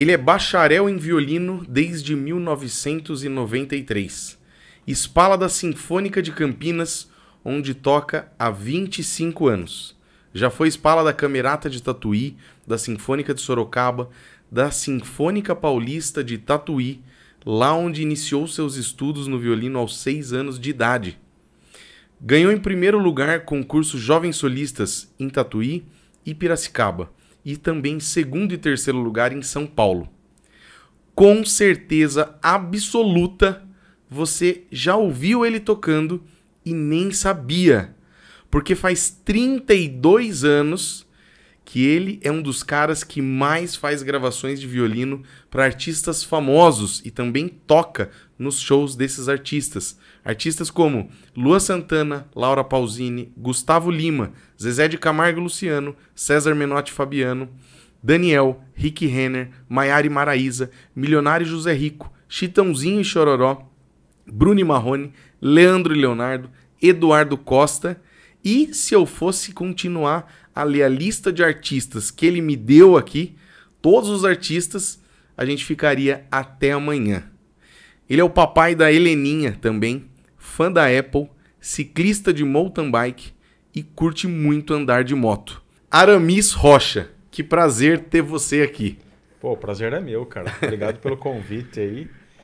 Ele é bacharel em violino desde 1993. Espala da Sinfônica de Campinas, onde toca há 25 anos. Já foi espala da Camerata de Tatuí, da Sinfônica de Sorocaba, da Sinfônica Paulista de Tatuí, lá onde iniciou seus estudos no violino aos 6 anos de idade. Ganhou em primeiro lugar concurso Jovens Solistas em Tatuí e Piracicaba e também segundo e terceiro lugar em São Paulo. Com certeza absoluta, você já ouviu ele tocando e nem sabia, porque faz 32 anos que ele é um dos caras que mais faz gravações de violino para artistas famosos e também toca nos shows desses artistas. Artistas como Lua Santana, Laura Pausini, Gustavo Lima, Zezé de Camargo Luciano, César Menotti Fabiano, Daniel, Rick Renner, Maiara Maraíza, Milionário José Rico, Chitãozinho e Chororó, Bruno Marrone, Leandro e Leonardo, Eduardo Costa e se eu fosse continuar a ler a lista de artistas que ele me deu aqui, todos os artistas, a gente ficaria até amanhã. Ele é o papai da Heleninha também, fã da Apple, ciclista de mountain bike e curte muito andar de moto. Aramis Rocha, que prazer ter você aqui. Pô, o prazer é meu, cara. Obrigado pelo convite aí.